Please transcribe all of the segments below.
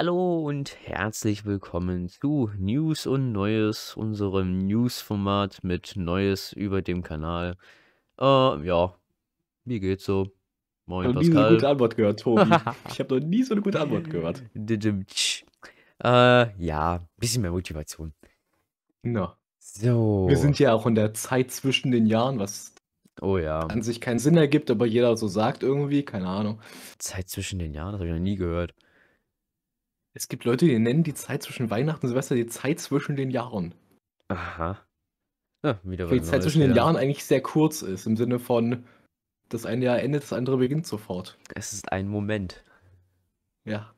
Hallo und herzlich willkommen zu News und Neues, unserem News-Format mit Neues über dem Kanal. Äh, ja, wie geht's so? Moin, ich habe nie so eine gute Antwort gehört, Tobi. ich habe noch nie so eine gute Antwort gehört. äh, ja, bisschen mehr Motivation. Na. So. Wir sind ja auch in der Zeit zwischen den Jahren, was Oh ja. An sich keinen Sinn ergibt, aber jeder so sagt irgendwie, keine Ahnung. Zeit zwischen den Jahren, das habe ich noch nie gehört. Es gibt Leute, die nennen die Zeit zwischen Weihnachten und Silvester die Zeit zwischen den Jahren. Aha. Ja, wieder Weil die Zeit zwischen den Jahren eigentlich sehr kurz ist, im Sinne von, das eine Jahr endet, das andere beginnt sofort. Es ist ein Moment. Ja.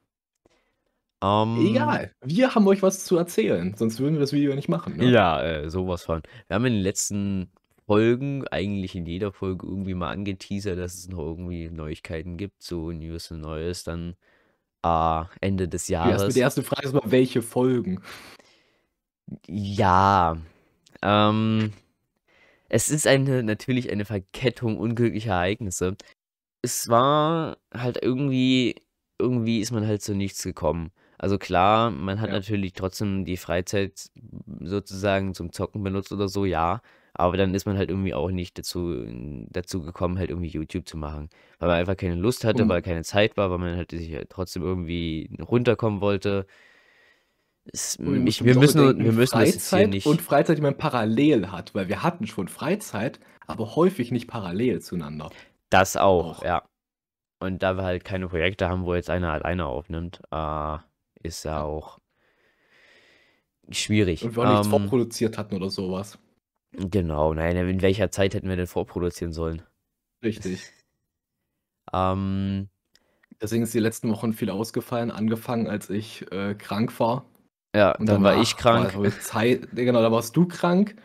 Um, ähm, Egal, wir haben euch was zu erzählen, sonst würden wir das Video nicht machen. Ne? Ja, äh, sowas von. Wir haben in den letzten Folgen, eigentlich in jeder Folge irgendwie mal angeteasert, dass es noch irgendwie Neuigkeiten gibt, so News und Neues, dann äh, Ende des Jahres. Ja, die erste Frage ist mal, welche Folgen? Ja. Ähm, es ist eine, natürlich eine Verkettung unglücklicher Ereignisse. Es war halt irgendwie, irgendwie ist man halt zu nichts gekommen. Also klar, man hat ja. natürlich trotzdem die Freizeit sozusagen zum Zocken benutzt oder so, ja. Aber dann ist man halt irgendwie auch nicht dazu, dazu gekommen, halt irgendwie YouTube zu machen. Weil man einfach keine Lust hatte, weil keine Zeit war, weil man halt sich halt trotzdem irgendwie runterkommen wollte. Es, wir ich, wir müssen, denken, wir müssen Freizeit das hier nicht. Und Freizeit, die man parallel hat, weil wir hatten schon Freizeit, aber häufig nicht parallel zueinander. Das auch, Och. ja. Und da wir halt keine Projekte haben, wo jetzt einer alleine aufnimmt, äh, ist ja auch schwierig. Und wir auch nichts ähm, vorproduziert hatten oder sowas. Genau, nein, in welcher Zeit hätten wir denn vorproduzieren sollen? Richtig. ähm, Deswegen ist die letzten Wochen viel ausgefallen, angefangen, als ich äh, krank war. Ja, und dann war ich krank. War Zeit, genau, da warst du krank.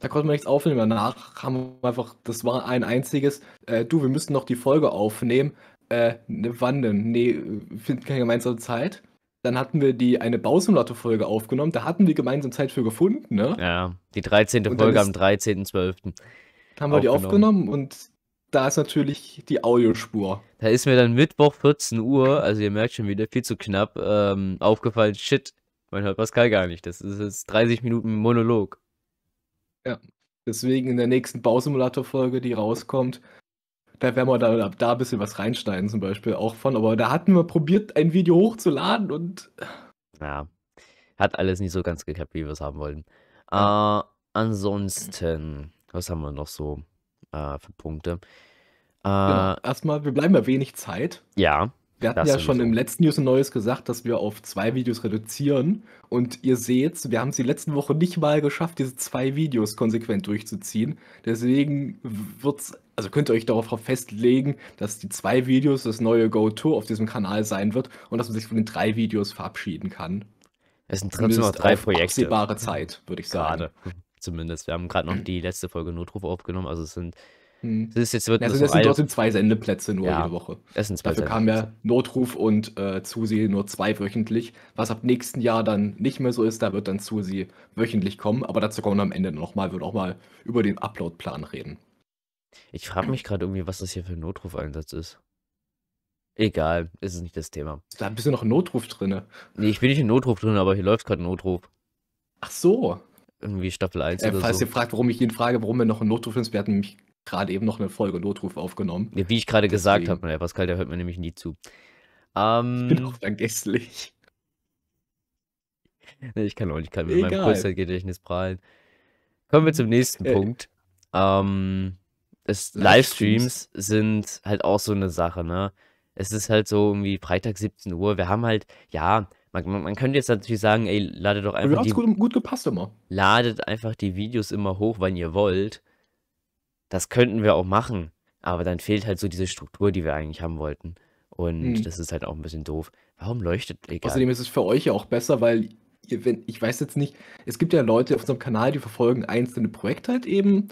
Da konnten wir nichts aufnehmen. Danach haben wir einfach, das war ein einziges, äh, du, wir müssen noch die Folge aufnehmen. Äh, ne, wann denn? Nee, äh, finden keine gemeinsame Zeit dann hatten wir die eine Bausimulator-Folge aufgenommen. Da hatten wir gemeinsam Zeit für gefunden, ne? Ja, die 13. Folge ist, am 13.12. Haben wir die aufgenommen und da ist natürlich die Audiospur. Da ist mir dann Mittwoch 14 Uhr, also ihr merkt schon wieder, viel zu knapp, ähm, aufgefallen, shit, man hört Pascal gar nicht. Das ist jetzt 30 Minuten Monolog. Ja, deswegen in der nächsten Bausimulator-Folge, die rauskommt, da werden wir da, da ein bisschen was reinschneiden, zum Beispiel auch von. Aber da hatten wir probiert, ein Video hochzuladen und. Ja, hat alles nicht so ganz geklappt, wie wir es haben wollten. Äh, ansonsten, was haben wir noch so äh, für Punkte? Äh, genau. Erstmal, wir bleiben ja wenig Zeit. Ja. Wir hatten ja schon so. im letzten News ein neues gesagt, dass wir auf zwei Videos reduzieren. Und ihr seht, wir haben es die letzten Woche nicht mal geschafft, diese zwei Videos konsequent durchzuziehen. Deswegen wird es also könnt ihr euch darauf festlegen, dass die zwei Videos das neue Go-To auf diesem Kanal sein wird und dass man sich von den drei Videos verabschieden kann. Es sind trotzdem noch drei Projekte. Absehbare Zeit, würde ich sagen. Gerade. Zumindest. Wir haben gerade noch die letzte Folge Notruf aufgenommen. Also es sind. Hm. Es ist jetzt wird also das, sind trotzdem zwei Sendeplätze nur ja, jede Woche. Es sind zwei Dafür kam ja Notruf und äh, Zusi nur zwei wöchentlich. Was ab nächsten Jahr dann nicht mehr so ist, da wird dann Zusi wöchentlich kommen. Aber dazu kommen wir am Ende nochmal, Wir wird auch mal über den Uploadplan reden. Ich frage mich gerade irgendwie, was das hier für ein Notrufeinsatz ist. Egal, ist es nicht das Thema. Da bist du noch in Notruf drin. Nee, ich bin nicht in Notruf drin, aber hier läuft gerade ein Notruf. Ach so. Irgendwie Staffel 1 äh, oder falls so. ihr fragt, warum ich ihn frage, warum wir noch in Notruf sind, wir hatten nämlich gerade eben noch eine Folge Notruf aufgenommen. Ja, wie ich gerade gesagt habe, der Pascal, der hört mir nämlich nie zu. Ähm, ich bin auch vergesslich. nee, ich kann auch nicht, kann mit Egal. meinem Kurzzeitgedächtnis prahlen. Kommen wir zum nächsten äh, Punkt. Ähm, es, Livestreams sind halt auch so eine Sache, ne? Es ist halt so irgendwie Freitag 17 Uhr. Wir haben halt, ja, man, man, könnte jetzt natürlich sagen, ey, ladet doch einfach. Die, gut, gut gepasst immer. Ladet einfach die Videos immer hoch, wann ihr wollt. Das könnten wir auch machen. Aber dann fehlt halt so diese Struktur, die wir eigentlich haben wollten. Und hm. das ist halt auch ein bisschen doof. Warum leuchtet egal? Außerdem ist es für euch ja auch besser, weil ihr, wenn, ich weiß jetzt nicht, es gibt ja Leute auf unserem Kanal, die verfolgen einzelne Projekte halt eben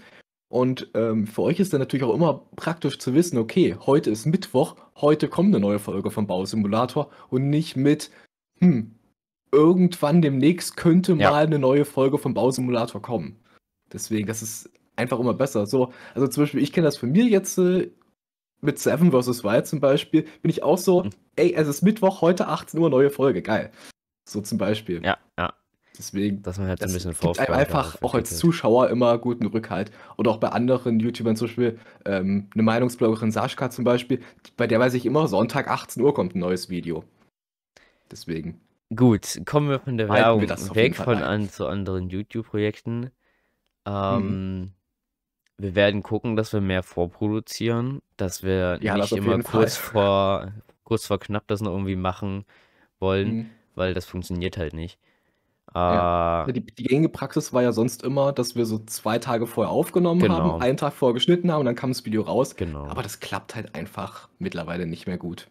und ähm, für euch ist dann natürlich auch immer praktisch zu wissen, okay, heute ist Mittwoch, heute kommt eine neue Folge vom Bausimulator und nicht mit, hm, irgendwann demnächst könnte ja. mal eine neue Folge vom Bausimulator kommen. Deswegen, das ist einfach immer besser. So, also zum Beispiel, ich kenne das von mir jetzt äh, mit Seven vs. Wild zum Beispiel, bin ich auch so, hm. ey, es ist Mittwoch, heute 18 Uhr, neue Folge, geil. So zum Beispiel. Ja, ja. Deswegen. Dass man halt das ein bisschen gibt einem einfach auch als Zuschauer immer guten Rückhalt. Oder auch bei anderen YouTubern, zum Beispiel ähm, eine Meinungsbloggerin Sascha zum Beispiel, bei der weiß ich immer, Sonntag 18 Uhr kommt ein neues Video. Deswegen. Gut, kommen wir von der Werbung weg von an zu anderen YouTube-Projekten. Mhm. Ähm, mhm. Wir werden gucken, dass wir mehr vorproduzieren, dass wir ja, nicht das immer kurz vor, kurz vor knapp das noch irgendwie machen wollen, mhm. weil das funktioniert halt nicht. Äh, ja. Die, die, gängige Praxis war ja sonst immer, dass wir so zwei Tage vorher aufgenommen genau. haben, einen Tag vorher geschnitten haben und dann kam das Video raus. Genau. Aber das klappt halt einfach mittlerweile nicht mehr gut.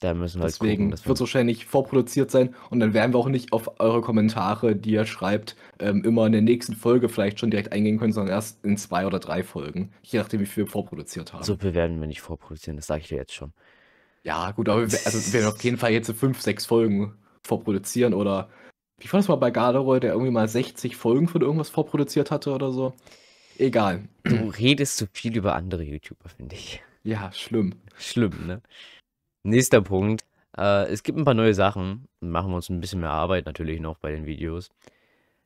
Da müssen wir halt Deswegen halt wird es wahrscheinlich vorproduziert sein und dann werden wir auch nicht auf eure Kommentare, die ihr schreibt, ähm, immer in der nächsten Folge vielleicht schon direkt eingehen können, sondern erst in zwei oder drei Folgen. Je nachdem, wie viel wir vorproduziert haben. So viel werden wir nicht vorproduzieren, das sage ich dir jetzt schon. Ja, gut, aber wir, also wir werden auf jeden Fall jetzt so fünf, sechs Folgen vorproduzieren oder wie war das mal bei Garderoy, der irgendwie mal 60 Folgen von irgendwas vorproduziert hatte oder so? Egal. Du redest zu viel über andere YouTuber, finde ich. Ja, schlimm. Schlimm, ne? Nächster Punkt. Äh, es gibt ein paar neue Sachen. Machen wir uns ein bisschen mehr Arbeit natürlich noch bei den Videos.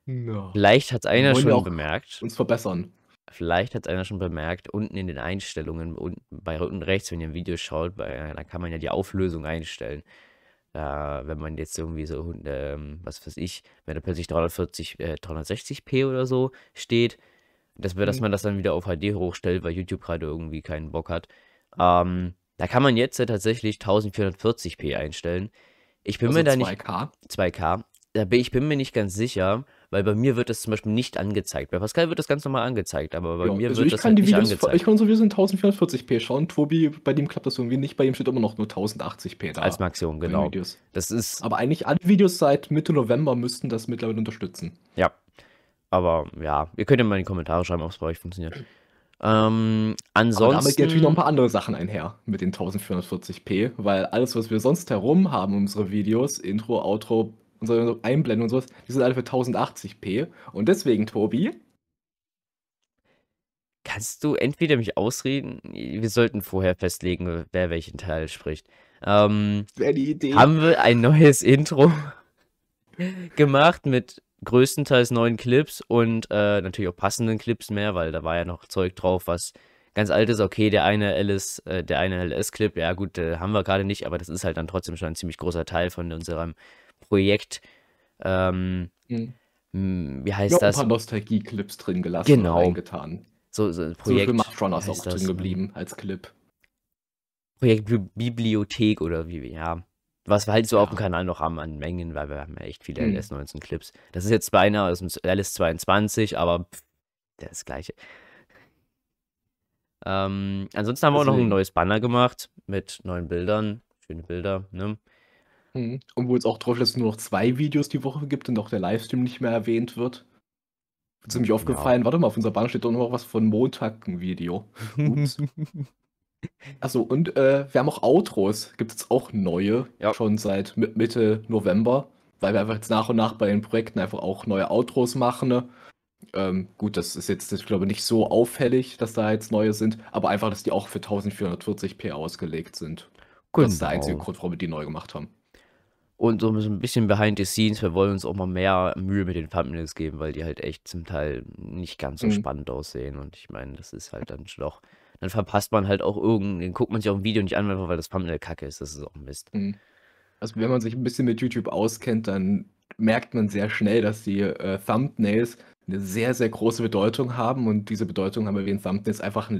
No. Vielleicht hat es einer schon bemerkt. Uns verbessern. Vielleicht hat es einer schon bemerkt, unten in den Einstellungen, unten, bei unten rechts, wenn ihr ein Video schaut, bei, da kann man ja die Auflösung einstellen. Da, wenn man jetzt irgendwie so, ähm, was weiß ich, wenn da plötzlich 340, äh, 360p oder so steht, dass, mhm. dass man das dann wieder auf HD hochstellt, weil YouTube gerade irgendwie keinen Bock hat. Ähm, da kann man jetzt äh, tatsächlich 1440p einstellen. Ich bin also mir da 2K. nicht. 2K. Also 2K. ich bin mir nicht ganz sicher, weil bei mir wird das zum Beispiel nicht angezeigt. Bei Pascal wird das ganz normal angezeigt, aber bei ja, mir also wird das halt nicht Videos, angezeigt. Ich kann unsere Videos in 1440p schauen. Tobi, bei dem klappt das irgendwie nicht. Bei ihm steht immer noch nur 1080p da. Als Maximum, genau. Das ist aber eigentlich alle Videos seit Mitte November müssten das mittlerweile unterstützen. Ja. Aber ja, ihr könnt ja mal in die Kommentare schreiben, ob es bei euch funktioniert. Ähm, ansonsten. Aber damit geht natürlich noch ein paar andere Sachen einher mit den 1440p, weil alles, was wir sonst herum haben, unsere Videos, Intro, Outro, und so Einblenden und sowas, die sind alle für 1080p. Und deswegen, Tobi. Kannst du entweder mich ausreden, wir sollten vorher festlegen, wer welchen Teil spricht. Ähm, Wäre die Idee. Haben wir ein neues Intro gemacht mit größtenteils neuen Clips und äh, natürlich auch passenden Clips mehr, weil da war ja noch Zeug drauf, was ganz alt ist, okay, der eine LS, äh, der eine LS-Clip, ja gut, äh, haben wir gerade nicht, aber das ist halt dann trotzdem schon ein ziemlich großer Teil von unserem Projekt. Ähm, mhm. wie heißt ja, das? Ein paar Nostalgie-Clips drin gelassen genau. und eingetan. So, so ein Projekt. So für Mastronauts auch drin ne? geblieben als Clip. Projekt Bibliothek oder wie, ja. Was wir halt so ja. auf dem Kanal noch haben an Mengen, weil wir haben ja echt viele mhm. LS19-Clips. Das ist jetzt beinahe aus dem LS22, aber pff, der ist das gleiche. Ähm, ansonsten haben wir Deswegen. auch noch also ein neues Banner gemacht mit neuen Bildern. Schöne Bilder, ne? Mhm. Und wo jetzt auch drauf ist, dass es nur noch zwei Videos die Woche gibt und auch der Livestream nicht mehr erwähnt wird. Ziemlich genau. aufgefallen. Warte mal, auf unserer Banner steht doch noch was von Montag ein Video. Ups. Achso, und äh, wir haben auch Outros. Gibt es auch neue, ja. schon seit Mitte November, weil wir einfach jetzt nach und nach bei den Projekten einfach auch neue Outros machen. Ne? Ähm, gut, das ist jetzt, ich glaube, nicht so auffällig, dass da jetzt neue sind, aber einfach, dass die auch für 1440p ausgelegt sind. Genau. Das ist der einzige genau. Grund, warum wir die neu gemacht haben. Und so ein bisschen behind the scenes, wir wollen uns auch mal mehr Mühe mit den Thumbnails geben, weil die halt echt zum Teil nicht ganz so mhm. spannend aussehen. Und ich meine, das ist halt dann schon doch. Dann verpasst man halt auch irgendeinen, dann guckt man sich auch ein Video nicht an, einfach weil das Thumbnail kacke ist. Das ist auch ein Mist. Mhm. Also wenn man sich ein bisschen mit YouTube auskennt, dann merkt man sehr schnell, dass die äh, Thumbnails eine sehr, sehr große Bedeutung haben und diese Bedeutung haben wir in Thumbnails einfach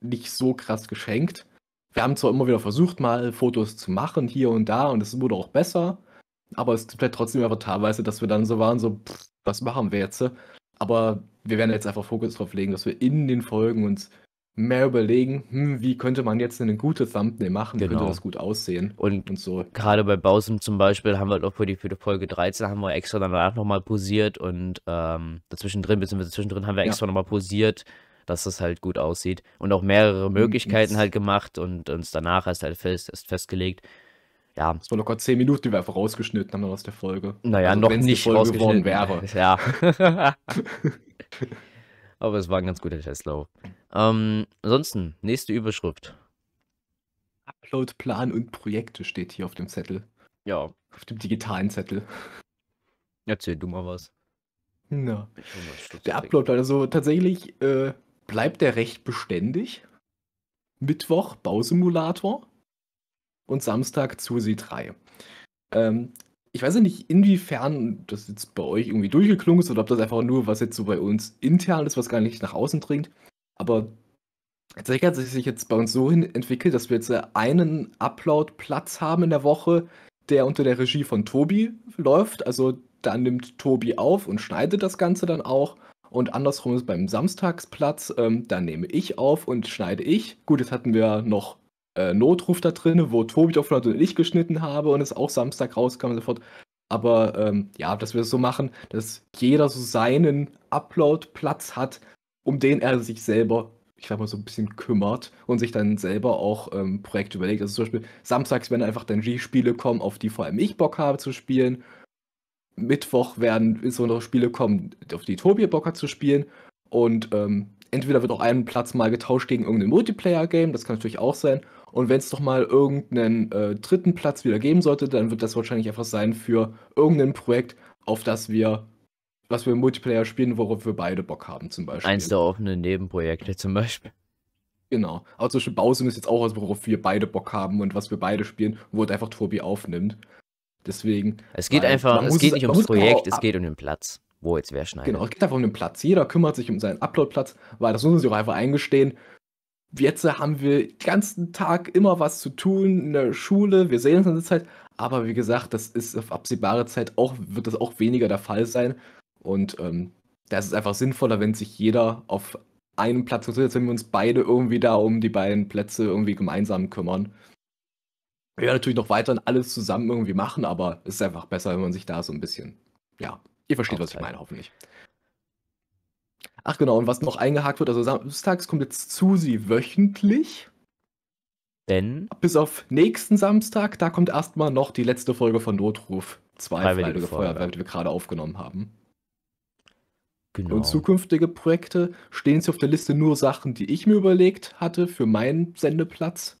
nicht so krass geschenkt. Wir haben zwar immer wieder versucht, mal Fotos zu machen hier und da und es wurde auch besser, aber es bleibt halt trotzdem einfach teilweise, dass wir dann so waren, so, pff, was machen wir jetzt? Aber wir werden jetzt einfach Fokus drauf legen, dass wir in den Folgen uns mehr überlegen, hm, wie könnte man jetzt eine gute Thumbnail machen, genau. könnte das gut aussehen und, und so. Gerade bei Bausum zum Beispiel haben wir halt auch für die, für die Folge 13 haben wir extra danach nochmal posiert und ähm, dazwischen drin, beziehungsweise zwischendrin haben wir extra ja. nochmal posiert, dass das halt gut aussieht und auch mehrere hm, Möglichkeiten halt gemacht und uns danach erst halt fest, erst festgelegt, ja. Das waren locker zehn Minuten, die wir einfach rausgeschnitten haben aus der Folge. Naja, also, noch nicht Folge rausgeschnitten wäre. Ja. Aber es war ein ganz guter Testlauf. Ähm, ansonsten, nächste Überschrift. Upload-Plan und Projekte steht hier auf dem Zettel. Ja. Auf dem digitalen Zettel. Erzähl du mal was. Na. Mal der Uploadplan, also tatsächlich äh, bleibt der recht beständig. Mittwoch Bausimulator und Samstag Zusi 3. Ähm, ich weiß ja nicht, inwiefern das jetzt bei euch irgendwie durchgeklungen ist oder ob das einfach nur was jetzt so bei uns intern ist, was gar nicht nach außen dringt. Aber tatsächlich hat sich jetzt bei uns so hin entwickelt, dass wir jetzt äh, einen Upload-Platz haben in der Woche, der unter der Regie von Tobi läuft. Also da nimmt Tobi auf und schneidet das Ganze dann auch. Und andersrum ist beim Samstagsplatz, ähm, da nehme ich auf und schneide ich. Gut, jetzt hatten wir noch äh, Notruf da drin, wo Tobi auf und ich geschnitten habe und es auch Samstag rauskam und sofort. Aber ähm, ja, dass wir es das so machen, dass jeder so seinen Upload-Platz hat, um den er sich selber, ich sag mal, so ein bisschen kümmert und sich dann selber auch ähm, Projekte überlegt. Also zum Beispiel samstags werden einfach dann G-Spiele kommen, auf die vor allem ich Bock habe zu spielen. Mittwoch werden insbesondere Spiele kommen, auf die Tobi Bock hat zu spielen. Und ähm, entweder wird auch ein Platz mal getauscht gegen irgendein Multiplayer-Game, das kann natürlich auch sein. Und wenn es doch mal irgendeinen äh, dritten Platz wieder geben sollte, dann wird das wahrscheinlich einfach sein für irgendein Projekt, auf das wir was wir im Multiplayer spielen, worauf wir beide Bock haben, zum Beispiel. Eins der offenen Nebenprojekte zum Beispiel. Genau. Aber also zum Beispiel Bausum ist jetzt auch was, worauf wir beide Bock haben und was wir beide spielen, wo halt einfach Tobi aufnimmt. Deswegen. Es geht weil, einfach, es geht es, nicht ums Projekt, es geht um den Platz, wo jetzt wer schneidet. Genau, es geht einfach um den Platz. Jeder kümmert sich um seinen Uploadplatz, weil das müssen sie auch einfach eingestehen. Jetzt haben wir den ganzen Tag immer was zu tun in der Schule, wir sehen uns in der Zeit, aber wie gesagt, das ist auf absehbare Zeit auch, wird das auch weniger der Fall sein. Und ähm, da ist einfach sinnvoller, wenn sich jeder auf einen Platz konzentriert, wenn wir uns beide irgendwie da um die beiden Plätze irgendwie gemeinsam kümmern. Wir werden natürlich noch weiterhin alles zusammen irgendwie machen, aber es ist einfach besser, wenn man sich da so ein bisschen, ja, ihr versteht, was ich meine, hoffentlich. Ach genau, und was noch eingehakt wird, also samstags kommt jetzt Susi wöchentlich. Denn? Bis auf nächsten Samstag, da kommt erstmal noch die letzte Folge von Notruf 2, Freiwillige, Freiwillige Feuerwehr, die wir gerade aufgenommen haben. Genau. Und zukünftige Projekte stehen sie auf der Liste nur Sachen, die ich mir überlegt hatte für meinen Sendeplatz.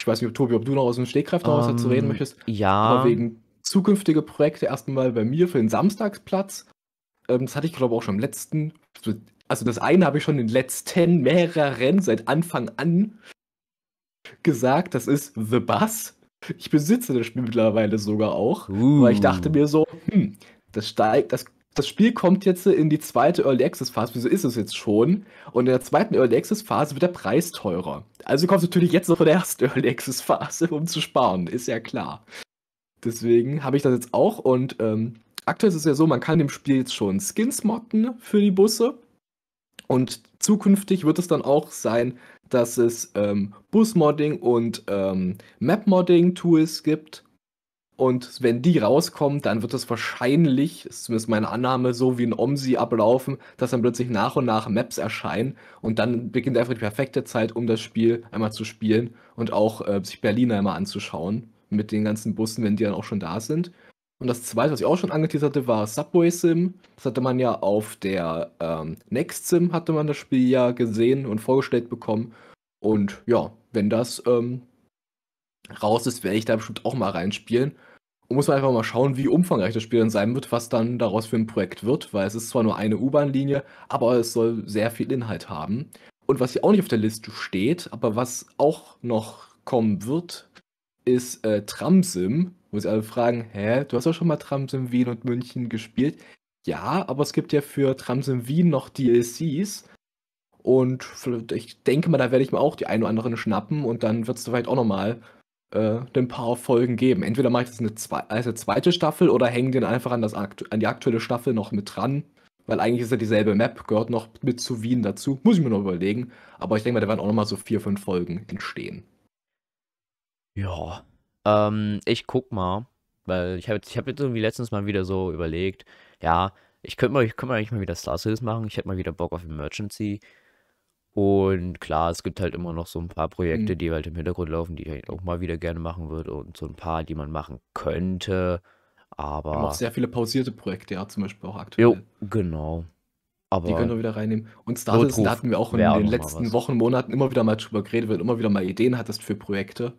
Ich weiß nicht, ob Tobi, ob du noch aus dem Stegreif um, dazu reden ähm, möchtest. Ja. Aber wegen zukünftige Projekte erstmal bei mir für den Samstagsplatz. Ähm, das hatte ich, glaube ich, auch schon im letzten. Also das eine habe ich schon in den letzten mehreren seit Anfang an gesagt. Das ist The Bus. Ich besitze das Spiel mittlerweile sogar auch, uh. weil ich uh. dachte mir so, hm, das steigt, das das Spiel kommt jetzt in die zweite Early Access Phase, wieso ist es jetzt schon? Und in der zweiten Early Access Phase wird der Preis teurer. Also kommt natürlich jetzt noch in der ersten Early Access Phase, um zu sparen, ist ja klar. Deswegen habe ich das jetzt auch und ähm, aktuell ist es ja so, man kann dem Spiel jetzt schon Skins modden für die Busse. Und zukünftig wird es dann auch sein, dass es ähm, Busmodding und ähm, Mapmodding-Tools gibt und wenn die rauskommen, dann wird das wahrscheinlich, ist zumindest meine Annahme, so wie ein OMSI ablaufen, dass dann plötzlich nach und nach Maps erscheinen und dann beginnt einfach die perfekte Zeit, um das Spiel einmal zu spielen und auch äh, sich Berlin einmal anzuschauen mit den ganzen Bussen, wenn die dann auch schon da sind. Und das zweite, was ich auch schon angeteasert hatte, war Subway Sim. Das hatte man ja auf der ähm, Next Sim, hatte man das Spiel ja gesehen und vorgestellt bekommen. Und ja, wenn das ähm, raus ist, werde ich da bestimmt auch mal reinspielen muss man einfach mal schauen, wie umfangreich das Spiel dann sein wird, was dann daraus für ein Projekt wird, weil es ist zwar nur eine U-Bahn-Linie, aber es soll sehr viel Inhalt haben. Und was hier auch nicht auf der Liste steht, aber was auch noch kommen wird, ist äh, Tramsim, wo sie alle fragen, hä, du hast doch schon mal Tramsim Wien und München gespielt. Ja, aber es gibt ja für Tramsim Wien noch DLCs. Und ich denke mal, da werde ich mir auch die ein oder anderen schnappen und dann wird es vielleicht auch nochmal äh, ein paar Folgen geben. Entweder mache ich das eine zwei, als eine zweite Staffel oder hänge den einfach an, das, an die aktuelle Staffel noch mit dran. Weil eigentlich ist ja dieselbe Map, gehört noch mit zu Wien dazu. Muss ich mir noch überlegen. Aber ich denke mal, da werden auch nochmal so vier, fünf Folgen entstehen. Ja. Ähm, ich guck mal. Weil ich habe jetzt, ich hab jetzt irgendwie letztens mal wieder so überlegt, ja, ich könnte mal, ich könnte mal eigentlich mal wieder Star Citizen machen. Ich hätte mal wieder Bock auf Emergency. Und klar, es gibt halt immer noch so ein paar Projekte, Mhm. die halt im Hintergrund laufen, die ich auch mal wieder gerne machen würde und so ein paar, die man machen könnte. Aber. haben auch sehr viele pausierte Projekte, ja, zum Beispiel auch aktuell. jo, aktuell. genau. Die können wir wieder reinnehmen. Und Startsetzen, da hatten wir auch in auch den letzten Wochen, Monaten immer wieder mal drüber geredet, wenn du immer wieder mal Ideen hattest für Projekte.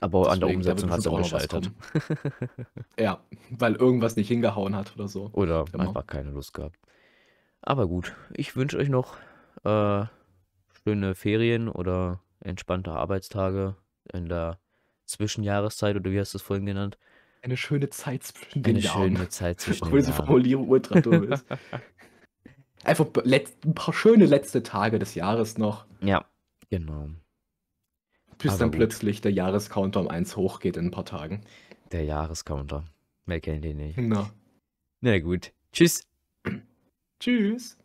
Aber an der Umsetzung hat es auch gescheitert. Ja, weil irgendwas nicht hingehauen hat oder so. Oder Immer. Genau. einfach keine Lust gehabt. Aber gut, ich wünsche euch noch äh, schöne Ferien oder entspannte Arbeitstage in der Zwischenjahreszeit oder wie hast du es vorhin genannt? Eine schöne Zeit zwischen den Eine Jahren. schöne Zeit zwischen den Obwohl diese Formulierung ultra dumm ist. Einfach ein paar schöne letzte Tage des Jahres noch, Ja, genau. bis Aber dann gut. plötzlich der Jahrescounter um eins hochgeht in ein paar Tagen. Der Jahrescounter. Mehr kennen die nicht? Na, Na gut. Tschüss. tschüss.